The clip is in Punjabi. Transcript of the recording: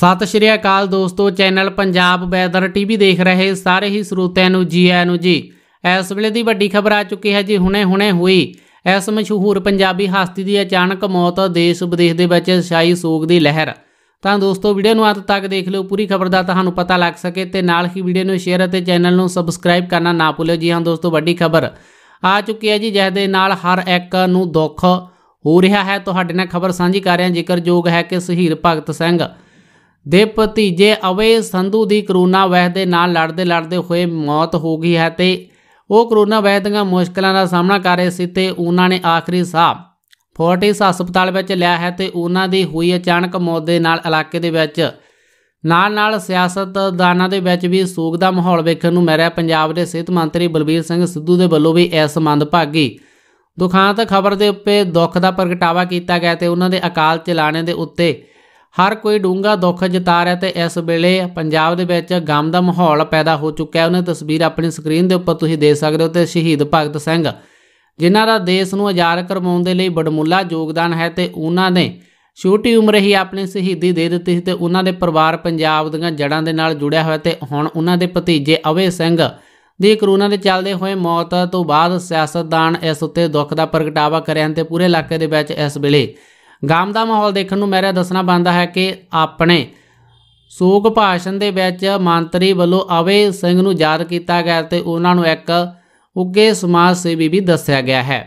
ਸਤਿ ਸ਼੍ਰੀ ਅਕਾਲ ਦੋਸਤੋ ਚੈਨਲ ਪੰਜਾਬ ਵੈਦਰ ਟੀਵੀ ਦੇਖ ਰਹੇ ਸਾਰੇ ਹੀ ਸਰੋਤਿਆਂ ਨੂੰ ਜੀ ਆਇਆਂ ਨੂੰ ਜੀ ਇਸ ਵੇਲੇ ਦੀ ਵੱਡੀ ਖਬਰ ਆ ਚੁੱਕੀ ਹੈ ਜੀ ਹੁਣੇ-ਹੁਣੇ ਹੋਈ ਇਸ ਮਸ਼ਹੂਰ ਪੰਜਾਬੀ ਹਸਤੀ ਦੀ ਅਚਾਨਕ ਮੌਤ ਦੇਸ਼ ਵਿਦੇਸ਼ ਦੇ ਵਿੱਚ ਛਾਈ ਸੋਗ ਦੀ ਲਹਿਰ ਤਾਂ ਦੋਸਤੋ ਵੀਡੀਓ ਨੂੰ ਅੰਤ ਤੱਕ ਦੇਖ ਲਿਓ ਪੂਰੀ ਖਬਰ ਦਾ ਤੁਹਾਨੂੰ ਪਤਾ ਲੱਗ ਸਕੇ ਤੇ ਨਾਲ ਹੀ ਵੀਡੀਓ ਨੂੰ ਸ਼ੇਅਰ ਅਤੇ ਚੈਨਲ ਨੂੰ ਸਬਸਕ੍ਰਾਈਬ ਕਰਨਾ ਨਾ ਭੁੱਲਿਓ ਜੀ ਹਾਂ ਦੋਸਤੋ ਵੱਡੀ ਖਬਰ ਆ ਚੁੱਕੀ ਹੈ ਜੀ ਜਿਸ ਦੇ ਨਾਲ ਹਰ ਇੱਕ ਨੂੰ ਦੁੱਖ ਹੋ ਰਿਹਾ ਹੈ ਤੁਹਾਡੇ ਨਾਲ ਖਬਰ ਸਾਂਝੀ ਕਰ ਰਿਹਾ ਜੋਗ ਹੈ ਕਿ ਸ਼ਹੀਦ ਭਗਤ ਸਿੰਘ ਦੇ ਭਤੀਜੇ ਅਵੇ ਸੰਧੂ ਦੀ ਕਰੋਨਾ ਵਾਇਰਸ ਦੇ ਨਾਲ ਲੜਦੇ ਲੜਦੇ ਹੋਏ ਮੌਤ ਹੋ ਗਈ ਹੈ ਤੇ ਉਹ ਕਰੋਨਾ ਵਾਇਰਸ ਦੀਆਂ ਮੁਸ਼ਕਲਾਂ ਦਾ ਸਾਹਮਣਾ ਕਰ ਰਹੇ ਸੀ ਤੇ ਉਹਨਾਂ ਨੇ ਆਖਰੀ ਸਾਹ ਫੋਰਟਿਸ ਹਸਪਤਾਲ ਵਿੱਚ ਲਿਆ ਹੈ ਤੇ ਉਹਨਾਂ ਦੀ ਹੋਈ ਅਚਾਨਕ ਮੌਤ ਦੇ ਨਾਲ ਇਲਾਕੇ ਦੇ ਵਿੱਚ ਨਾਲ ਨਾਲ ਸਿਆਸਤਦਾਨਾਂ ਦੇ ਵਿੱਚ ਵੀ ਸੋਗ ਦਾ ਮਾਹੌਲ ਵੇਖਣ ਨੂੰ ਮਿਲ ਰਿਹਾ ਪੰਜਾਬ ਦੇ ਸਿਹਤ ਮੰਤਰੀ ਬਲਬੀਰ ਸਿੰਘ ਸਿੱਧੂ ਦੇ ਵੱਲੋਂ ਵੀ ਇਸ ਭਾਗੀ ਦੁਖਾਂਤ ਖਬਰ ਦੇ ਉੱਤੇ ਦੁੱਖ ਦਾ ਪ੍ਰਗਟਾਵਾ ਕੀਤਾ ਗਿਆ ਤੇ ਉਹਨਾਂ ਦੇ ਅਕਾਲ ਚਲਾਣੇ ਦੇ ਉੱਤੇ ਹਰ ਕੋਈ ਡੂੰਗਾ ਦੁੱਖ ਜਤਾ ਰਿਹਾ ਤੇ ਇਸ ਵੇਲੇ ਪੰਜਾਬ ਦੇ ਵਿੱਚ ਗਮ ਦਾ ਮਾਹੌਲ ਪੈਦਾ ਹੋ ਚੁੱਕਾ ਹੈ ਉਹਨਾਂ ਤਸਵੀਰ ਆਪਣੀ ਸਕਰੀਨ ਦੇ ਉੱਪਰ ਤੁਸੀਂ ਦੇਖ ਸਕਦੇ ਹੋ ਤੇ ਸ਼ਹੀਦ ਭਗਤ ਸਿੰਘ ਜਿਨ੍ਹਾਂ ਦਾ ਦੇਸ਼ ਨੂੰ ਆਜ਼ਾਦ ਕਰਵਾਉਣ ਦੇ ਲਈ ਬੜਮੁੱਲਾ ਯੋਗਦਾਨ ਹੈ ਤੇ ਉਹਨਾਂ ਨੇ ਛੋਟੀ ਉਮਰ ਹੀ ਆਪਣੀ ਸ਼ਹੀਦੀ ਦੇ ਦਿੱਤੀ ਤੇ ਉਹਨਾਂ ਦੇ ਪਰਿਵਾਰ ਪੰਜਾਬ ਦੀਆਂ ਜੜਾਂ ਦੇ ਨਾਲ ਜੁੜਿਆ ਹੋਇਆ ਤੇ ਹੁਣ ਉਹਨਾਂ ਦੇ ਭਤੀਜੇ ਅਵੇ ਸਿੰਘ ਦੀ ਕਰੋਨਾ ਦੇ ਚੱਲਦੇ ਹੋਏ ਮੌਤ ਤੋਂ ਬਾਅਦ ਸਿਆਸਤਦਾਨ ਇਸ ਉੱਤੇ ਦੁੱਖ ਦਾ ਪ੍ਰਗਟਾਵਾ ਕਰਿਆ ਤੇ ਪੂਰੇ ਇਲਾਕੇ ਦੇ ਵਿੱਚ ਇਸ ਵੇਲੇ ਗਾਮ ਦਾ ਮਾਹੌਲ ਦੇਖਣ ਨੂੰ ਮੇਰਾ ਦੱਸਣਾ ਬੰਦਾ ਹੈ ਕਿ ਆਪਣੇ ਸੋਗ ਭਾਸ਼ਣ ਦੇ ਵਿੱਚ ਮੰਤਰੀ ਵੱਲੋਂ ਅਵੇ ਸਿੰਘ ਨੂੰ ਯਾਦ ਕੀਤਾ ਗਿਆ ਤੇ ਉਹਨਾਂ ਨੂੰ ਇੱਕ ਉੱਗੇ ਸਮਾਜ ਸੇਵੀ ਵੀ ਦੱਸਿਆ ਗਿਆ ਹੈ